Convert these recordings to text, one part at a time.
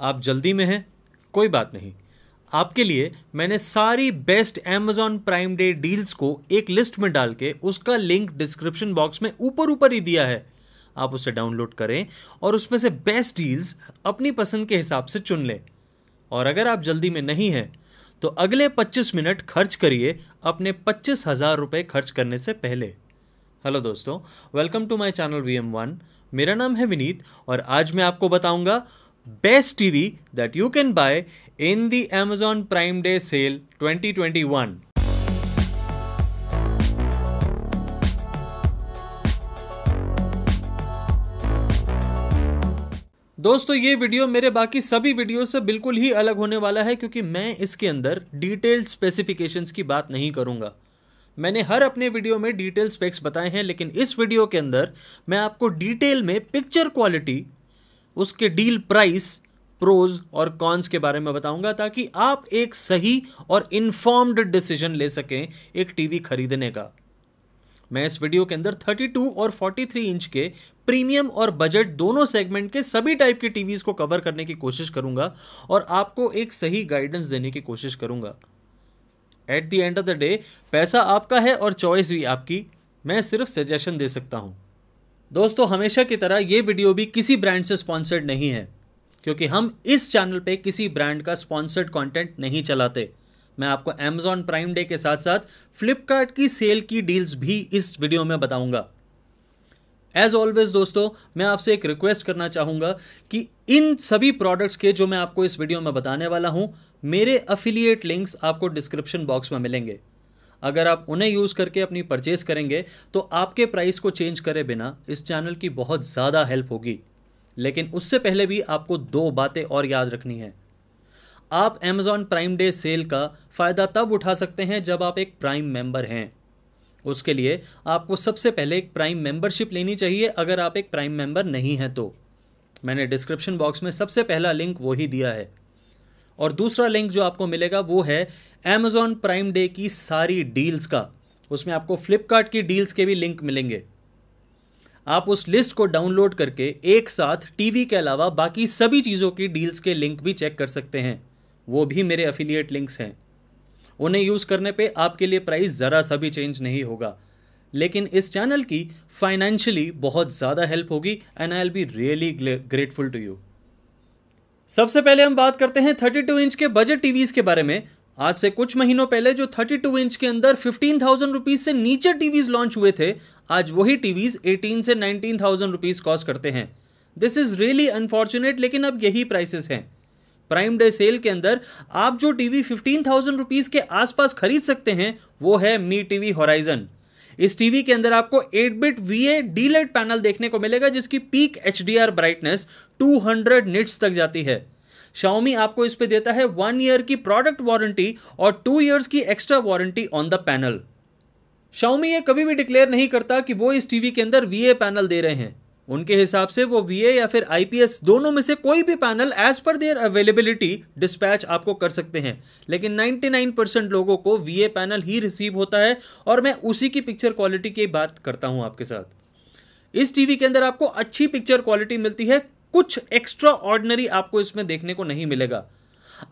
आप जल्दी में हैं कोई बात नहीं आपके लिए मैंने सारी best Amazon Prime Day deals को एक लिस्ट में डाल के उसका लिंक डिस्क्रिप्शन बॉक्स में ऊपर ऊपर ही दिया है आप उसे डाउनलोड करें और उसमें से बेस्ट डील्स अपनी पसंद के हिसाब से चुन लें और अगर आप जल्दी में नहीं हैं तो अगले 25 मिनट खर्च करिए अपने पच्चीस हज़ार रुपये खर्च करने से पहले हेलो दोस्तों welcome to my channel V M one मेरा नाम है विनीत और आज मैं आपको बताऊंगा best TV that you can buy in the Amazon Prime Day sale 2021. दोस्तों ये वीडियो मेरे बाकी सभी वीडियो से बिल्कुल ही अलग होने वाला है क्योंकि मैं इसके अंदर डिटेल्ड स्पेसिफिकेशंस की बात नहीं करूंगा मैंने हर अपने वीडियो में डिटेल स्पेक्स बताए हैं लेकिन इस वीडियो के अंदर मैं आपको डिटेल में पिक्चर क्वालिटी उसके डील प्राइस प्रोज और कॉन्स के बारे में बताऊंगा ताकि आप एक सही और इन्फॉर्म्ड डिसीजन ले सकें एक टीवी खरीदने का मैं इस वीडियो के अंदर 32 और 43 इंच के प्रीमियम और बजट दोनों सेगमेंट के सभी टाइप के टीवीज़ को कवर करने की कोशिश करूंगा और आपको एक सही गाइडेंस देने की कोशिश करूंगा at the end of the day पैसा आपका है और चॉइस भी आपकी मैं सिर्फ सजेशन दे सकता हूं दोस्तों हमेशा की तरह ये वीडियो भी किसी ब्रांड से स्पॉन्सर्ड नहीं है क्योंकि हम इस चैनल पे किसी ब्रांड का स्पॉन्सर्ड कंटेंट नहीं चलाते मैं आपको अमेजॉन प्राइम डे के साथ साथ फ्लिपकार्ट की सेल की डील्स भी इस वीडियो में बताऊंगा एज ऑलवेज दोस्तों मैं आपसे एक रिक्वेस्ट करना चाहूँगा कि इन सभी प्रोडक्ट्स के जो मैं आपको इस वीडियो में बताने वाला हूँ मेरे अफिलिएट लिंक्स आपको डिस्क्रिप्शन बॉक्स में मिलेंगे अगर आप उन्हें यूज़ करके अपनी परचेस करेंगे तो आपके प्राइस को चेंज करे बिना इस चैनल की बहुत ज़्यादा हेल्प होगी लेकिन उससे पहले भी आपको दो बातें और याद रखनी है आप अमेज़ॉन प्राइम डे सेल का फ़ायदा तब उठा सकते हैं जब आप एक प्राइम मेंबर हैं उसके लिए आपको सबसे पहले एक प्राइम मेंबरशिप लेनी चाहिए अगर आप एक प्राइम मेंबर नहीं हैं तो मैंने डिस्क्रिप्शन बॉक्स में सबसे पहला लिंक वही दिया है और दूसरा लिंक जो आपको मिलेगा वो है अमेज़ॉन प्राइम डे की सारी डील्स का उसमें आपको फ्लिपकार्ट की डील्स के भी लिंक मिलेंगे आप उस लिस्ट को डाउनलोड करके एक साथ टीवी के अलावा बाकी सभी चीज़ों की डील्स के लिंक भी चेक कर सकते हैं वो भी मेरे अफिलिएट लिंक्स हैं उन्हें यूज़ करने पे आपके लिए प्राइस ज़रा सा भी चेंज नहीं होगा लेकिन इस चैनल की फाइनेंशियली बहुत ज़्यादा हेल्प होगी and I'll be really grateful to you सबसे पहले हम बात करते हैं 32 इंच के बजट टीवीज के बारे में आज से कुछ महीनों पहले जो 32 इंच के अंदर फिफ्टीन थाउजेंड रुपीज से नीचे टीवीज लॉन्च हुए थे आज वही टीवीज 18 से नाइनटीन थाउजेंड रुपीज कॉस्ट करते हैं दिस इज रियली अनफॉर्चुनेट लेकिन अब यही प्राइसेस हैं प्राइम डे सेल के अंदर आप जो टीवी फिफ्टीन थाउजेंड रुपीज के आसपास खरीद सकते हैं वो है मी टीवी होराइजन इस टीवी के अंदर आपको 8 बिट वी लेट पैनल देखने को मिलेगा जिसकी peak H D R brightness two hundred nits तक जाती है शाओमी आपको इस पे देता है वन ईयर की प्रोडक्ट वारंटी और टू ईयर्स की extra warranty on the panel Xiaomi ये कभी भी डिक्लेयर नहीं करता कि वो इस टीवी के अंदर वी ए पैनल दे रहे हैं उनके हिसाब से वो वीए या फिर आईपीएस दोनों में से कोई भी panel as per their availability dispatch आपको कर सकते हैं लेकिन 99 परसेंट लोगों को वीए पैनल ही रिसीव होता है और मैं उसी की पिक्चर क्वालिटी की बात करता हूं आपके साथ इस टीवी के अंदर आपको अच्छी पिक्चर क्वालिटी मिलती है कुछ एक्स्ट्रा ऑर्डनरी आपको इसमें देखने को नहीं मिलेगा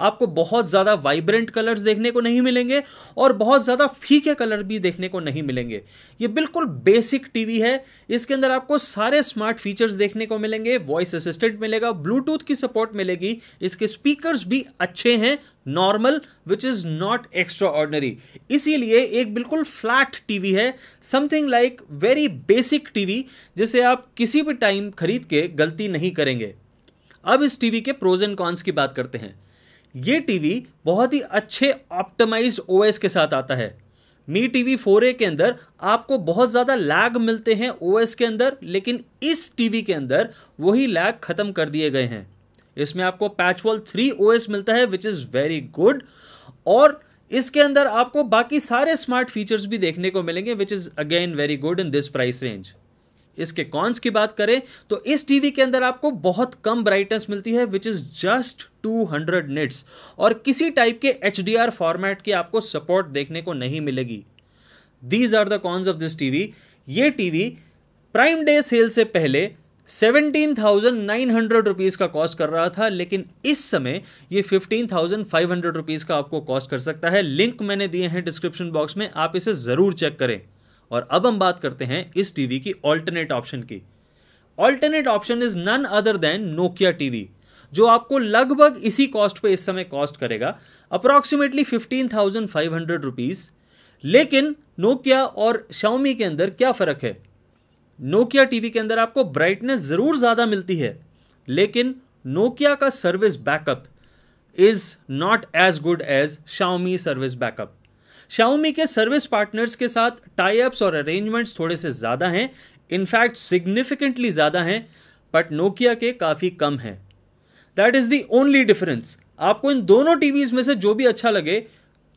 आपको बहुत ज़्यादा वाइब्रेंट कलर्स देखने को नहीं मिलेंगे और बहुत ज़्यादा फीके कलर भी देखने को नहीं मिलेंगे ये बिल्कुल बेसिक टीवी है इसके अंदर आपको सारे स्मार्ट फीचर्स देखने को मिलेंगे वॉइस असिस्टेंट मिलेगा ब्लूटूथ की सपोर्ट मिलेगी इसके स्पीकर्स भी अच्छे हैं normal which is not extraordinary इसीलिए एक बिल्कुल फ्लैट टीवी है something like very basic TV जिसे आप किसी भी टाइम खरीद के गलती नहीं करेंगे अब इस टीवी के प्रोज एंड कॉन्स की बात करते हैं ये टीवी बहुत ही अच्छे ऑप्टिमाइज ओएस के साथ आता है मी टी वी फोर के अंदर आपको बहुत ज़्यादा लैग मिलते हैं ओएस के अंदर लेकिन इस टीवी के अंदर वही लैग ख़त्म कर दिए गए हैं इसमें आपको पैचवॉल थ्री ओ मिलता है विच इज़ वेरी गुड और इसके अंदर आपको बाकी सारे स्मार्ट फीचर्स भी देखने को मिलेंगे which is again very good in this price range इसके कॉन्स की बात करें तो इस टीवी के अंदर आपको बहुत कम ब्राइटनेस मिलती है विच इज़ जस्ट 200 निट्स और किसी टाइप के एच फॉर्मेट की आपको सपोर्ट देखने को नहीं मिलेगी these are the cons of this TV ये टीवी प्राइम डे सेल से पहले seventeen thousand nine hundred rupees का कॉस्ट कर रहा था लेकिन इस समय ये fifteen thousand five hundred rupees का आपको कॉस्ट कर सकता है लिंक मैंने दिए हैं डिस्क्रिप्शन बॉक्स में आप इसे ज़रूर चेक करें और अब हम बात करते हैं इस टीवी की ऑल्टरनेट ऑप्शन की alternate option is none other than Nokia TV जो आपको लगभग इसी कॉस्ट पे इस समय कॉस्ट करेगा approximately fifteen thousand five hundred rupees लेकिन नोकिया और शाओमी के अंदर क्या फ़र्क है नोकिया टीवी के अंदर आपको ब्राइटनेस ज़रूर ज़्यादा मिलती है लेकिन नोकिया का service backup is not as good as Xiaomi service backup Xiaomi के सर्विस पार्टनर्स के साथ टाई अप्स और अरेंजमेंट्स थोड़े से ज़्यादा हैं इनफैक्ट सिग्निफिकेंटली ज़्यादा हैं बट नोकिया के काफ़ी कम हैं that is the only difference आपको इन दोनों टीवीज़ में से जो भी अच्छा लगे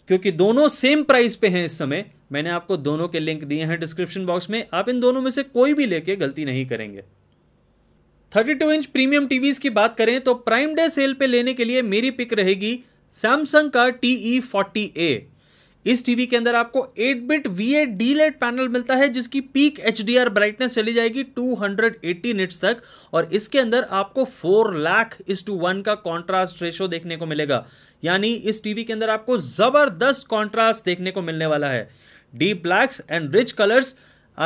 क्योंकि दोनों सेम प्राइस पे हैं इस समय मैंने आपको दोनों के लिंक दिए हैं डिस्क्रिप्शन बॉक्स में आप इन दोनों में से कोई भी लेके गलती नहीं करेंगे 32 इंच प्रीमियम टीवीज़ की बात करें तो प्राइम डे सेल पे लेने के लिए मेरी पिक रहेगी सैमसंग का टी ई फोर्टी ए इस टीवी के अंदर आपको 8 bit V A D LED panel मिलता है जिसकी peak H D R brightness चली जाएगी 280 निट्स तक और इसके अंदर आपको 4 लाख इस टू वन का कॉन्ट्रास्ट रेशो देखने को मिलेगा यानी इस टीवी के अंदर आपको जबरदस्त कॉन्ट्रास्ट देखने को मिलने वाला है deep blacks and rich colours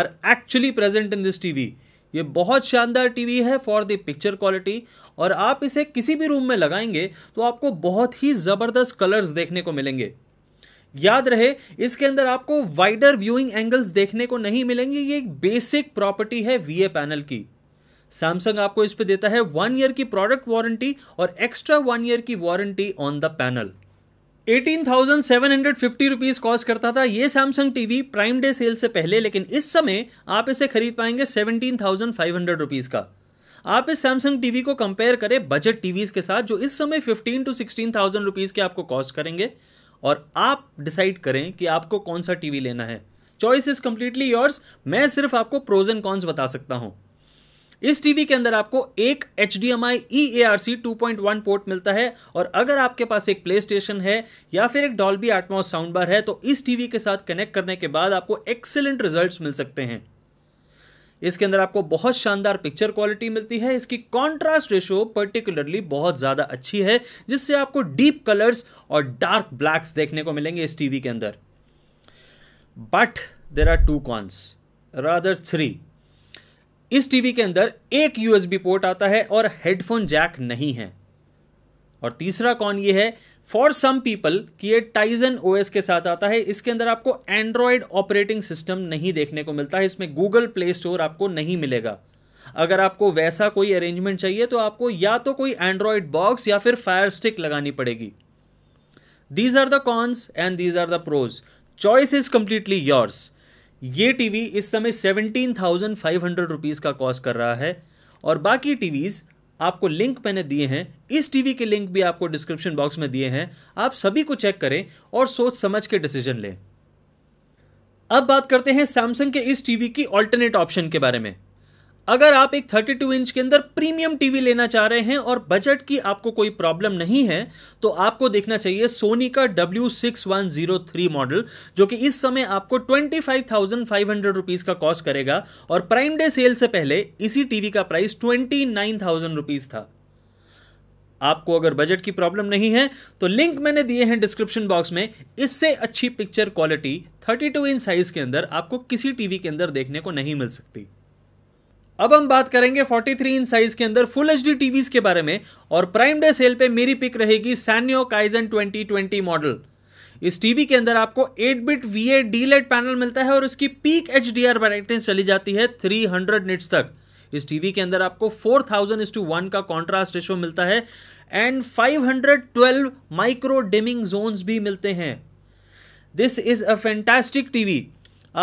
are actually present in this TV ये बहुत शानदार टीवी है फॉर द पिक्चर क्वालिटी और आप इसे किसी भी रूम में लगाएंगे तो आपको बहुत ही ज़बरदस्त कलर्स देखने को मिलेंगे याद रहे इसके अंदर आपको वाइडर व्यूइंग एंगल्स देखने को नहीं मिलेंगे ये एक बेसिक प्रॉपर्टी है वीए पैनल की सैमसंग आपको इस पे देता है वन ईयर की प्रोडक्ट वारंटी और एक्स्ट्रा वन ईयर की warranty on the panel 18,750 rupees cost करता था ये Samsung TV Prime day sale से पहले लेकिन इस समय आप इसे खरीद पाएंगे 17,500 रुपीस का आप इस सैमसंग टीवी को कंपेयर करें बजट टीवीज के साथ जो इस समय 15 टू 16,000 रुपीस के आपको कॉस्ट करेंगे और आप डिसाइड करें कि आपको कौन सा टीवी लेना है चॉइस इज कंप्लीटली योर्स मैं सिर्फ आपको प्रोज एंड कॉन्स बता सकता हूं इस टीवी के अंदर आपको एक H D M I E A R C two point one port मिलता है और अगर आपके पास एक प्ले स्टेशन है या फिर एक डॉल्बी एटमोस साउंड बार है तो इस टीवी के साथ कनेक्ट करने के बाद आपको एक्सेलेंट रिजल्ट मिल सकते हैं इसके अंदर आपको बहुत शानदार पिक्चर क्वालिटी मिलती है इसकी कॉन्ट्रास्ट रेशो पर्टिकुलरली बहुत ज़्यादा अच्छी है जिससे आपको डीप कलर्स और डार्क ब्लैक्स देखने को मिलेंगे इस टीवी के अंदर but there are two cons rather three इस टीवी के अंदर एक यूएसबी पोर्ट आता है और हेडफोन जैक नहीं है और तीसरा कॉन ये है फॉर सम पीपल कि ये टाइजन ओ के साथ आता है इसके अंदर आपको एंड्रॉयड ऑपरेटिंग सिस्टम नहीं देखने को मिलता है इसमें गूगल प्ले स्टोर आपको नहीं मिलेगा अगर आपको वैसा कोई अरेंजमेंट चाहिए तो आपको या तो कोई एंड्रॉयड बॉक्स या फिर फायर स्टिक लगानी पड़ेगी these are the cons and these are the pros choice is completely yours ये टीवी इस समय seventeen thousand five hundred rupees का कॉस्ट कर रहा है और बाकी टीवीज़ आपको लिंक मैंने दिए हैं इस टीवी के लिंक भी आपको डिस्क्रिप्शन बॉक्स में दिए हैं आप सभी को चेक करें और सोच समझ के डिसीजन लें अब बात करते हैं सैमसंग के इस टीवी की ऑल्टरनेट ऑप्शन के बारे में अगर आप एक 32 इंच के अंदर प्रीमियम टीवी लेना चाह रहे हैं और बजट की आपको कोई प्रॉब्लम नहीं है तो आपको देखना चाहिए सोनी का W6103 मॉडल जो कि इस समय आपको 25,500 रुपीस का कॉस्ट करेगा और प्राइम डे सेल से पहले इसी टीवी का प्राइस 29,000 रुपीस था आपको अगर बजट की प्रॉब्लम नहीं है तो लिंक मैंने दिए हैं डिस्क्रिप्शन बॉक्स में इससे अच्छी पिक्चर क्वालिटी 32 इंच साइज के अंदर आपको किसी टीवी के अंदर देखने को नहीं मिल सकती अब हम बात करेंगे 43 इंच साइज के अंदर फुल एच डी टीवीज के बारे में और प्राइम डे सेल पे मेरी पिक रहेगी सैन्यो काइजन 2020 मॉडल इस टीवी के अंदर आपको 8 bit V A D LED panel मिलता है और इसकी peak H D R brightness चली जाती है 300 हंड्रेड निट्स तक इस टीवी के अंदर आपको 4000 थाउजेंड इस टू वन का कॉन्ट्रास्ट रेशो मिलता है एंड 512 माइक्रो डिमिंग जोन भी मिलते हैं this is a fantastic TV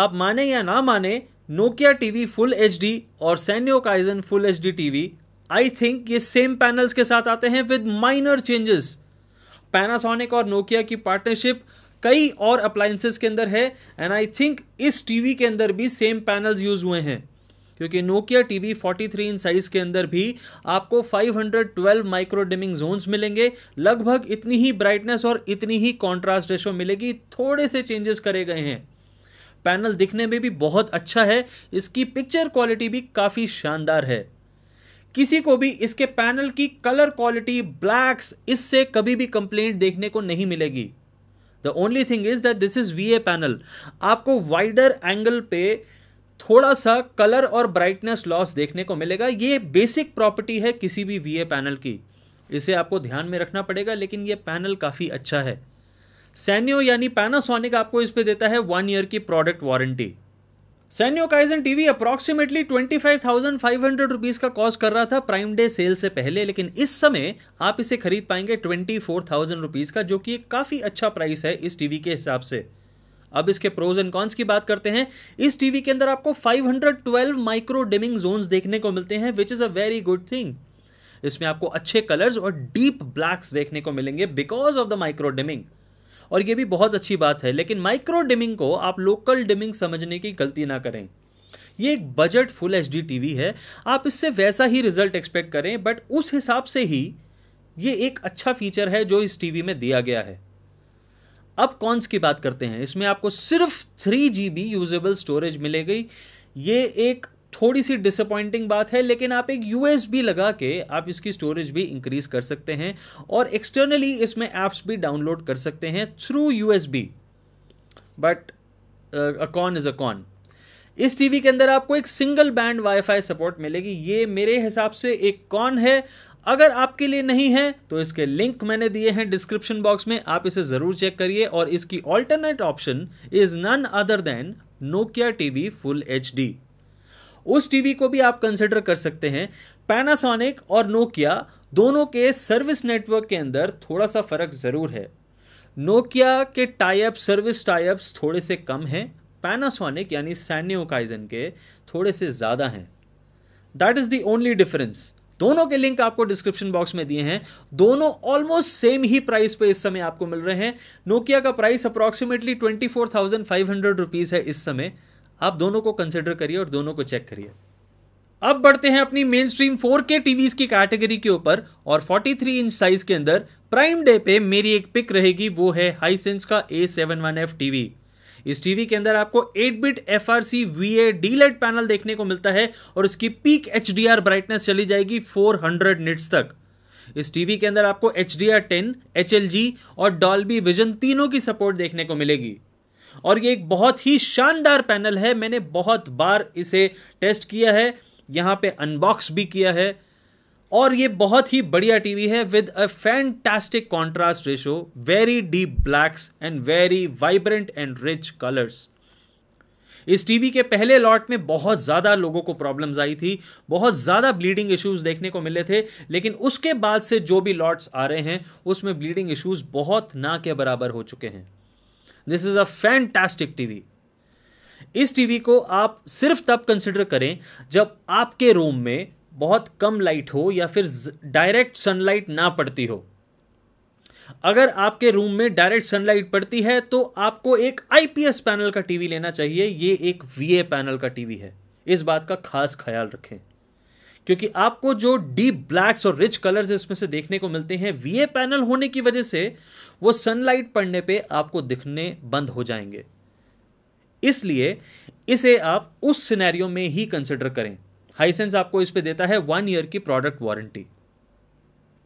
आप माने या ना माने नोकिया टीवी फुल एच और Sanyo Kaizen full H D TV I think ये सेम पैनल्स के साथ आते हैं विद माइनर चेंजेस पैनासोनिक और नोकिया की पार्टनरशिप कई और अप्लायंसेस के अंदर है एंड आई थिंक इस टीवी के अंदर भी सेम पैनल्स यूज हुए हैं क्योंकि नोकिया टीवी 43 इन साइज के अंदर भी आपको 512 माइक्रो डिमिंग जोन्स मिलेंगे लगभग इतनी ही ब्राइटनेस और इतनी ही कॉन्ट्रास्ट रेशो मिलेगी थोड़े से चेंजेस करे गए हैं पैनल दिखने में भी बहुत अच्छा है इसकी पिक्चर क्वालिटी भी काफ़ी शानदार है किसी को भी इसके पैनल की कलर क्वालिटी ब्लैक्स इससे कभी भी कंप्लेंट देखने को नहीं मिलेगी the only thing is that this is V A panel आपको वाइडर एंगल पे थोड़ा सा कलर और ब्राइटनेस लॉस देखने को मिलेगा ये बेसिक प्रॉपर्टी है किसी भी वी ए पैनल की इसे आपको ध्यान में रखना पड़ेगा लेकिन ये पैनल काफ़ी अच्छा है सैन्यो यानी पैनासोनिक आपको इस पे देता है वन ईयर की product warranty Sanyo Kaizen TV approximately hundred rupees का कॉस्ट कर रहा था प्राइम डे सेल से पहले लेकिन इस समय आप इसे खरीद पाएंगे ट्वेंटी फोर थाउजेंड रुपीज का जो कि काफ़ी अच्छा प्राइस है इस टीवी के हिसाब से अब इसके प्रोज एंड कॉन्स की बात करते हैं इस टीवी के अंदर आपको 512 माइक्रो डिमिंग जोन्स देखने को मिलते हैं which is a very good thing इसमें आपको अच्छे कलर्स और डीप ब्लैक्स देखने को मिलेंगे because of the micro dimming और ये भी बहुत अच्छी बात है लेकिन माइक्रो डिमिंग को आप लोकल डिमिंग समझने की गलती ना करें ये एक बजट फुल एच टीवी है आप इससे वैसा ही रिजल्ट एक्सपेक्ट करें बट उस हिसाब से ही ये एक अच्छा फीचर है जो इस टीवी में दिया गया है अब कॉन्स की बात करते हैं इसमें आपको सिर्फ three G B usable storage मिलेगी ये एक थोड़ी सी डिसअपॉइंटिंग बात है लेकिन आप एक यू लगा के आप इसकी स्टोरेज भी इंक्रीज कर सकते हैं और एक्सटर्नली इसमें ऐप्स भी डाउनलोड कर सकते हैं through U but a con is a con इस टीवी के अंदर आपको एक सिंगल बैंड वाईफाई सपोर्ट मिलेगी ये मेरे हिसाब से एक कॉन है अगर आपके लिए नहीं है तो इसके लिंक मैंने दिए हैं डिस्क्रिप्शन बॉक्स में आप इसे ज़रूर चेक करिए और इसकी alternate option is none other than Nokia TV full H उस टीवी को भी आप कंसिडर कर सकते हैं पैनासोनिक और नोकिया दोनों के सर्विस नेटवर्क के अंदर थोड़ा सा फ़र्क ज़रूर है नोकिया के टाइप सर्विस टाइप्स थोड़े से कम हैं पैनासोनिक यानी सैन्योकाइजन के थोड़े से ज़्यादा हैं that is the only difference दोनों के लिंक आपको डिस्क्रिप्शन बॉक्स में दिए हैं दोनों ऑलमोस्ट सेम ही प्राइस पे इस समय आपको मिल रहे हैं नोकिया का price approximately twenty four thousand five hundred rupees है इस समय आप दोनों को कंसिडर करिए और दोनों को चेक करिए अब बढ़ते हैं अपनी mainstream four K TVs की कैटेगरी के ऊपर और 43 इंच साइज के अंदर प्राइम डे पे मेरी एक पिक रहेगी वो है हाईसेंस का A seven one F TV इस टीवी के अंदर आपको 8 bit F R C V A D light panel देखने को मिलता है और इसकी peak H D R brightness चली जाएगी 400 हंड्रेड निट्स तक इस टीवी के अंदर आपको H D R ten H L G और डॉल्बी विजन तीनों की सपोर्ट देखने को मिलेगी और ये एक बहुत ही शानदार पैनल है मैंने बहुत बार इसे टेस्ट किया है यहाँ पे अनबॉक्स भी किया है और ये बहुत ही बढ़िया टीवी है with a fantastic contrast ratio very deep blacks and very vibrant and rich colours इस टीवी के पहले लॉट में बहुत ज़्यादा लोगों को प्रॉब्लम्स आई थी बहुत ज़्यादा ब्लीडिंग इश्यूज देखने को मिले थे लेकिन उसके बाद से जो भी लॉट्स आ रहे हैं उसमें ब्लीडिंग इश्यूज बहुत ना के बराबर हो चुके हैं this is a fantastic TV इस टीवी को आप सिर्फ तब कंसिडर करें जब आपके रूम में बहुत कम लाइट हो या फिर डायरेक्ट सनलाइट ना पड़ती हो अगर आपके रूम में डायरेक्ट सनलाइट पड़ती है तो आपको एक आईपीएस पैनल का टीवी लेना चाहिए ये एक वीए पैनल का टीवी है इस बात का खास ख्याल रखें क्योंकि आपको जो डीप ब्लैक्स और रिच कलर्स इसमें से देखने को मिलते हैं वीए पैनल होने की वजह से वो सनलाइट पड़ने पे आपको दिखने बंद हो जाएंगे इसलिए इसे आप उस सिनेरियो में ही कंसिडर करें हाईसेंस आपको इस पे देता है वन ईयर की product warranty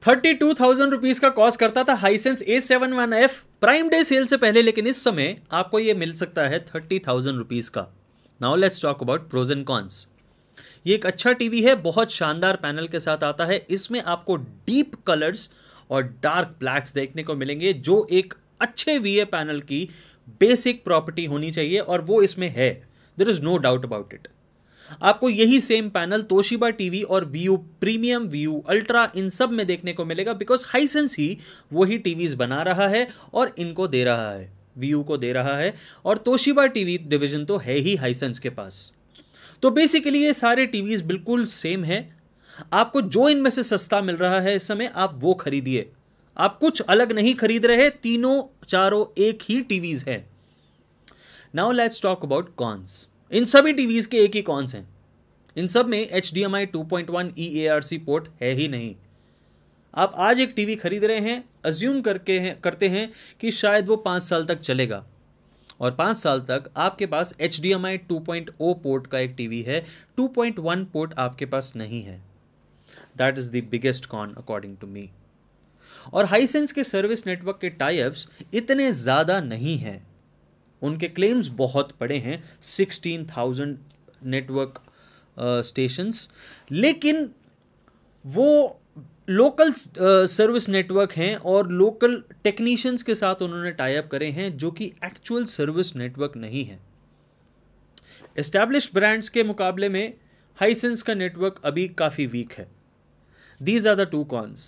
thirty two thousand rupees का कॉस्ट करता था Hisense A seven one F Prime day sale से पहले लेकिन इस समय आपको यह मिल सकता है थर्टी थाउजेंड रुपीज का now let's talk about pros and cons ये एक अच्छा टीवी है बहुत शानदार पैनल के साथ आता है इसमें आपको डीप कलर्स और डार्क ब्लैक्स देखने को मिलेंगे जो एक अच्छे वी पैनल की बेसिक प्रॉपर्टी होनी चाहिए और वो इसमें है there is no doubt about it आपको यही सेम पैनल तोशिबा टीवी और व्यू प्रीमियम व्यू अल्ट्रा इन सब में देखने को मिलेगा बिकॉज हाइसेंस ही वही टीवीज बना रहा है और इनको दे रहा है व्यू को दे रहा है और तोशिबा टीवी डिवीजन तो है ही हाइसेंस के पास तो बेसिकली ये सारे टीवीज बिल्कुल सेम है आपको जो इनमें से सस्ता मिल रहा है इस समय आप वो खरीदिए आप कुछ अलग नहीं खरीद रहे तीनों चारों एक ही टीवीज है now let's talk about cons इन सभी टीवीज के एक ही कॉन्स हैं इन सब में H D M I two point one E A R C port है ही नहीं आप आज एक टीवी खरीद रहे हैं अज्यूम करके हैं करते हैं कि शायद वो पाँच साल तक चलेगा और पाँच साल तक आपके पास H D M I two point O port का एक टी वी है टू पॉइंट वन पोर्ट आपके पास नहीं है that is the biggest con according to me और हाईसेंस के सर्विस नेटवर्क के टाइप्स इतने ज़्यादा नहीं हैं उनके क्लेम्स बहुत पड़े हैं सिक्सटीन थाउजेंड नेटवर्क स्टेशंस लेकिन वो लोकल सर्विस नेटवर्क हैं और लोकल टेक्नीशियंस के साथ उन्होंने टाइप करे हैं जो कि एक्चुअल सर्विस नेटवर्क नहीं है इस्टेब्लिश ब्रांड्स के मुकाबले में हाईसेंस का नेटवर्क अभी काफ़ी वीक है these are the two cons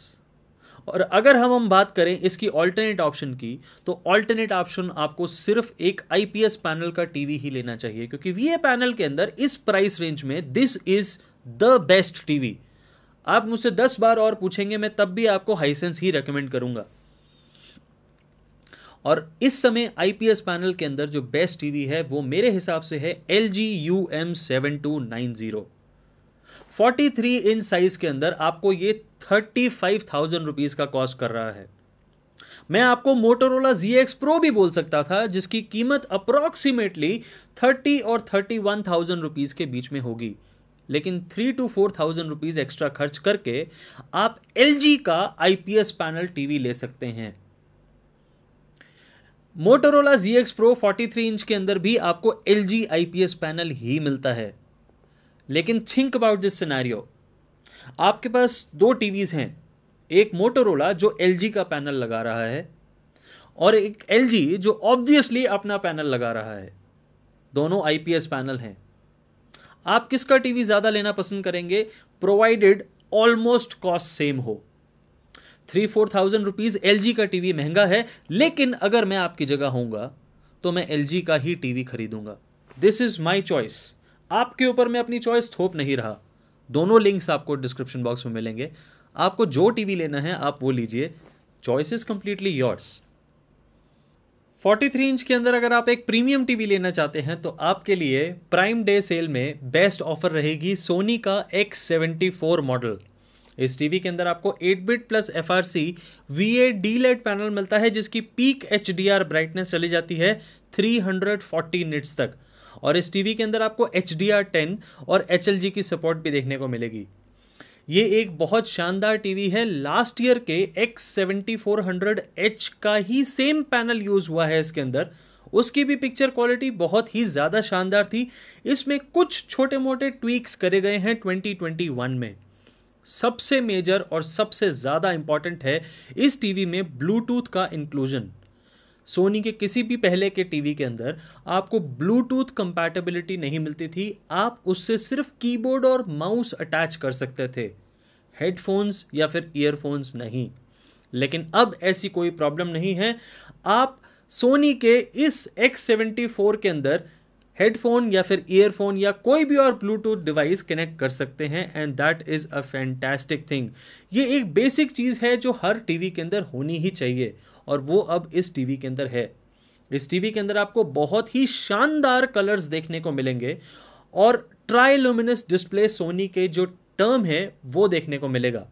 और अगर हम हम बात करें इसकी ऑल्टरनेट ऑप्शन की तो ऑल्टरनेट ऑप्शन आपको सिर्फ एक आईपीएस पैनल का टीवी ही लेना चाहिए क्योंकि वी पैनल के अंदर इस प्राइस रेंज में this is the best TV आप मुझसे दस बार और पूछेंगे मैं तब भी आपको हाईसेंस ही रिकमेंड करूंगा और इस समय आईपीएस पैनल के अंदर जो बेस्ट टीवी है वो मेरे हिसाब से है L G U M seven two nine zero forty three inch size के अंदर आपको ये थर्टी फाइव थाउजेंड रुपीज का कॉस्ट कर रहा है मैं आपको मोटोरोला जी एक्स प्रो भी बोल सकता था जिसकी कीमत अप्रॉक्सीमेटली थर्टी और थर्टी वन थाउजेंड रुपीज के बीच में होगी लेकिन three two four thousand rupees extra खर्च करके आप एल का आईपीएस पैनल टीवी ले सकते हैं Motorola G X Pro forty three inch के अंदर भी आपको L G I P S panel ही मिलता है लेकिन थिंक अबाउट दिस सिनेरियो आपके पास दो टीवीज हैं एक मोटोरोला जो एल जी का पैनल लगा रहा है और एक एल जी जो ऑब्वियसली अपना पैनल लगा रहा है दोनों आई पी एस पैनल हैं आप किसका टीवी ज़्यादा लेना पसंद करेंगे प्रोवाइडेड ऑलमोस्ट कॉस्ट सेम हो three four thousand rupees L का टीवी महंगा है लेकिन अगर मैं आपकी जगह होऊंगा तो मैं एल का ही टीवी खरीदूंगा दिस इज़ माई चॉइस आपके ऊपर मैं अपनी चॉइस थोप नहीं रहा दोनों लिंक्स आपको डिस्क्रिप्शन बॉक्स में मिलेंगे आपको जो टीवी लेना है आप वो लीजिए choice is completely yours 43 inch के अंदर अगर आप एक प्रीमियम टीवी लेना चाहते हैं तो आपके लिए प्राइम डे सेल में बेस्ट ऑफर रहेगी सोनी का X74 मॉडल इस टीवी के अंदर आपको 8 bit plus F R C V A D light panel मिलता है जिसकी peak H D R brightness चली जाती है 340 निट्स तक और इस टीवी के अंदर आपको एच डी आर टेन और एच एल जी की सपोर्ट भी देखने को मिलेगी ये एक बहुत शानदार टीवी है लास्ट ईयर के X seventy four hundred H का ही सेम पैनल यूज़ हुआ है इसके अंदर उसकी भी पिक्चर क्वालिटी बहुत ही ज़्यादा शानदार थी इसमें कुछ छोटे मोटे ट्वीक्स करे गए हैं 2021 में सबसे मेजर और सबसे ज़्यादा इंपॉर्टेंट है इस टीवी में ब्लूटूथ का इंक्लूजन सोनी के किसी भी पहले के टीवी के अंदर आपको ब्लूटूथ कंपैटिबिलिटी नहीं मिलती थी आप उससे सिर्फ कीबोर्ड और माउस अटैच कर सकते थे हेडफोन्स या फिर ईयरफोन्स नहीं लेकिन अब ऐसी कोई प्रॉब्लम नहीं है आप सोनी के इस X74 के अंदर हेडफोन या फिर ईयरफोन या कोई भी और ब्लूटूथ डिवाइस कनेक्ट कर सकते हैं and that is a fantastic thing ये एक बेसिक चीज़ है जो हर टीवी के अंदर होनी ही चाहिए और वो अब इस टीवी के अंदर है इस टीवी के अंदर आपको बहुत ही शानदार कलर्स देखने को मिलेंगे और लुमिनस डिस्प्ले सोनी के जो टर्म है वो देखने को मिलेगा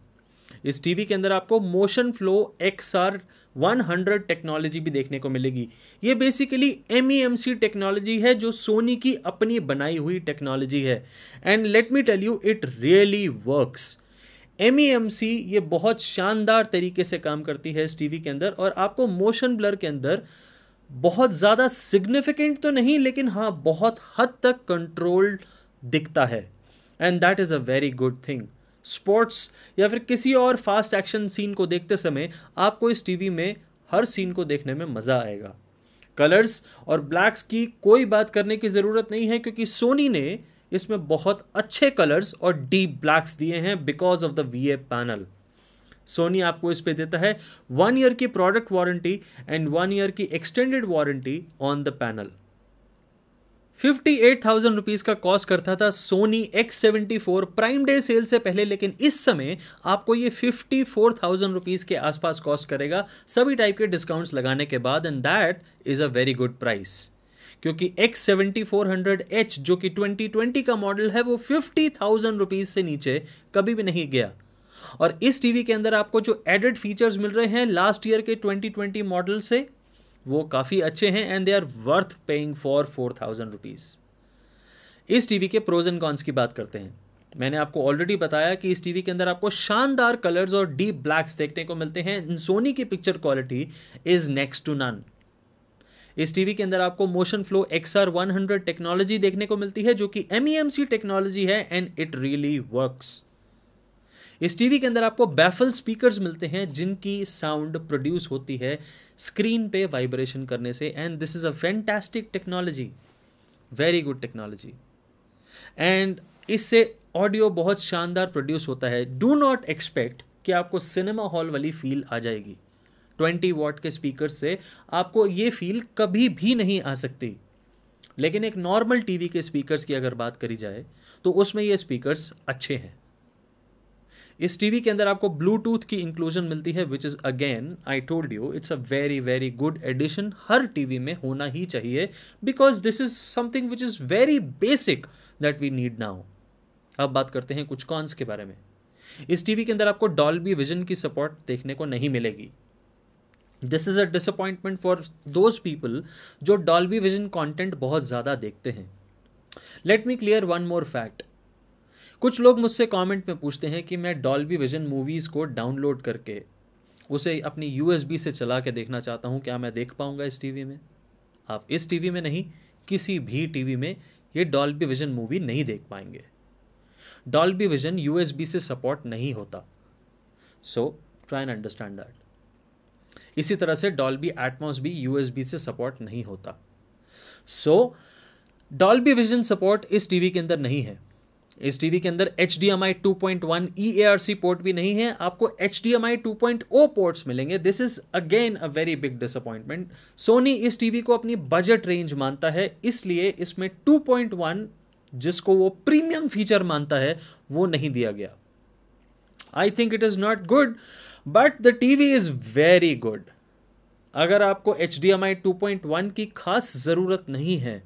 इस टीवी के अंदर आपको motion flow X R one hundred technology भी देखने को मिलेगी ये basically M E M C technology है जो सोनी की अपनी बनाई हुई टेक्नोलॉजी है and let me tell you it really works M E M C ये बहुत शानदार तरीके से काम करती है इस टीवी के अंदर और आपको मोशन ब्लर के अंदर बहुत ज़्यादा सिग्निफिकेंट तो नहीं लेकिन हाँ बहुत हद तक कंट्रोल्ड दिखता है and that is a very good thing sports या फिर किसी और फास्ट एक्शन सीन को देखते समय आपको इस टीवी में हर सीन को देखने में मज़ा आएगा कलर्स और ब्लैक्स की कोई बात करने की ज़रूरत नहीं है क्योंकि सोनी ने इसमें बहुत अच्छे कलर्स और डीप ब्लैक्स दिए हैं because of the V A panel Sony आपको इस पे देता है वन ईयर की product warranty and one year की extended warranty on the panel fifty eight thousand rupees का कॉस्ट करता था Sony X seventy four prime day sale से पहले लेकिन इस समय आपको ये फिफ्टी फोर थाउजेंड रुपीज के आसपास कॉस्ट करेगा सभी टाइप के डिस्काउंट्स लगाने के बाद and that is a very good price क्योंकि X seventy four hundred H जो कि ट्वेंटी ट्वेंटी का मॉडल है वो फिफ्टी थाउजेंड रुपीज से नीचे कभी भी नहीं गया और इस टीवी के अंदर आपको जो एडेड फीचर्स मिल रहे हैं लास्ट ईयर के ट्वेंटी ट्वेंटी मॉडल से वो काफ़ी अच्छे हैं and they are worth paying for four thousand rupees इस टीवी के प्रोज एंड कॉन्स की बात करते हैं मैंने आपको ऑलरेडी बताया कि इस टीवी के अंदर आपको शानदार कलर्स और डीप ब्लैक्स देखने को मिलते हैं सोनी की picture quality is next to none इस टीवी के अंदर आपको motion flow X R one hundred technology देखने को मिलती है जो कि M E M C technology है एंड इट रियली वर्क्स इस टीवी के अंदर आपको बैफल स्पीकर्स मिलते हैं जिनकी साउंड प्रोड्यूस होती है स्क्रीन पे वाइब्रेशन करने से and this is a fantastic technology very good technology and इससे ऑडियो बहुत शानदार प्रोड्यूस होता है डू नॉट एक्सपेक्ट कि आपको सिनेमा हॉल वाली फील आ जाएगी ट्वेंटी वॉट के स्पीकर से आपको ये फील कभी भी नहीं आ सकती लेकिन एक नॉर्मल टीवी के स्पीकर्स की अगर बात करी जाए तो उसमें ये स्पीकर्स अच्छे हैं इस टीवी के अंदर आपको ब्लूटूथ की इंक्लूजन मिलती है which is again I told you it's a very very good addition हर टीवी में होना ही चाहिए because this is something which is very basic that we need now अब बात करते हैं कुछ कॉन्स के बारे में इस टीवी के अंदर आपको डॉल्बी विजन की सपोर्ट देखने को नहीं मिलेगी this is a disappointment for those people जो डॉल्बी विजन कॉन्टेंट बहुत ज़्यादा देखते हैं let me clear one more fact कुछ लोग मुझसे कमेंट में पूछते हैं कि मैं डॉल्बी विजन मूवीज़ को डाउनलोड करके उसे अपनी यू से चला के देखना चाहता हूँ क्या मैं देख पाऊँगा इस टी में आप इस टी में नहीं किसी भी टी में ये डॉल्बी विजन मूवी नहीं देख पाएंगे डॉल्बी विजन यू से सपोर्ट नहीं होता so try and understand that इसी तरह से डॉल्बी एटमोस भी यू से सपोर्ट नहीं होता सो डॉल्बी विजन सपोर्ट इस टीवी के अंदर नहीं है इस टीवी के अंदर H D M I two point one E A R C port भी नहीं है आपको H D M I two point O ports मिलेंगे this is again a very big disappointment Sony इस टीवी को अपनी बजट रेंज मानता है इसलिए इसमें टू पॉइंट वन जिसको वो प्रीमियम फीचर मानता है वो नहीं दिया गया I think it is not good but the T V is very good अगर आपको H D M I two point one की खास ज़रूरत नहीं है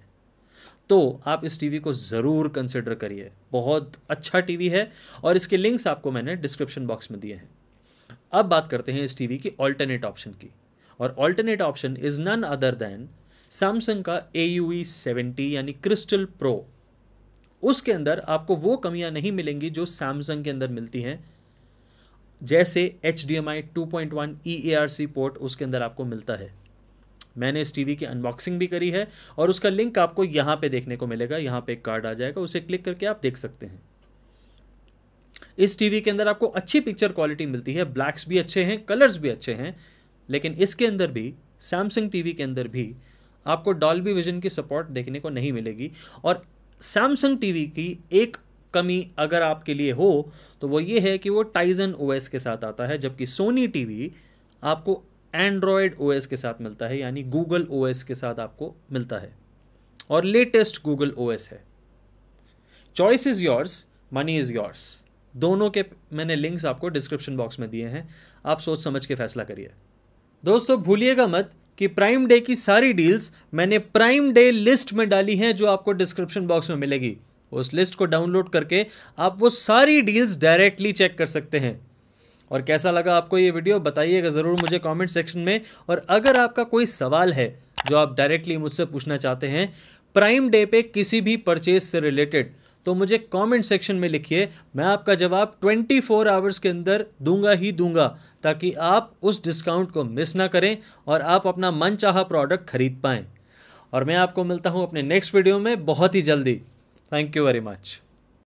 तो आप इस टीवी को ज़रूर कंसिडर करिए बहुत अच्छा टीवी है और इसके लिंक्स आपको मैंने डिस्क्रिप्शन बॉक्स में दिए हैं अब बात करते हैं इस टीवी की ऑल्टरनेट ऑप्शन की और alternate option is none other than Samsung का ए यू ई सेवेंटी यानी क्रिस्टल प्रो उसके अंदर आपको वो कमियां नहीं मिलेंगी जो सैमसंग के अंदर मिलती हैं जैसे H D M I two point one E A R C port उसके अंदर आपको मिलता है मैंने इस टीवी की अनबॉक्सिंग भी करी है और उसका लिंक आपको यहाँ पे देखने को मिलेगा यहाँ पे एक कार्ड आ जाएगा उसे क्लिक करके आप देख सकते हैं इस टीवी के अंदर आपको अच्छी पिक्चर क्वालिटी मिलती है ब्लैक्स भी अच्छे हैं कलर्स भी अच्छे हैं लेकिन इसके अंदर भी सैमसंग टीवी के अंदर भी आपको डॉल्बी विजन की सपोर्ट देखने को नहीं मिलेगी और सैमसंग टीवी की एक कमी अगर आपके लिए हो तो वो ये है कि वो टाइजन ओएस के साथ आता है जबकि सोनी टीवी आपको एंड्रॉयड ओ के साथ मिलता है यानी गूगल ओ के साथ आपको मिलता है और लेटेस्ट गूगल ओ है choice is yours money is yours दोनों के मैंने लिंक्स आपको डिस्क्रिप्शन बॉक्स में दिए हैं आप सोच समझ के फैसला करिए दोस्तों भूलिएगा मत कि प्राइम डे की सारी डील्स मैंने प्राइम डे लिस्ट में डाली हैं जो आपको डिस्क्रिप्शन बॉक्स में मिलेगी उस लिस्ट को डाउनलोड करके आप वो सारी डील्स डायरेक्टली चेक कर सकते हैं और कैसा लगा आपको ये वीडियो बताइएगा ज़रूर मुझे कमेंट सेक्शन में और अगर आपका कोई सवाल है जो आप डायरेक्टली मुझसे पूछना चाहते हैं प्राइम डे पे किसी भी परचेज से रिलेटेड तो मुझे कमेंट सेक्शन में लिखिए मैं आपका जवाब 24 फोर आवर्स के अंदर दूंगा ही दूंगा ताकि आप उस डिस्काउंट को मिस ना करें और आप अपना चाह प्रोडक्ट खरीद पाएँ और मैं आपको मिलता हूँ अपने नेक्स्ट वीडियो में बहुत ही जल्दी थैंक यू वेरी मच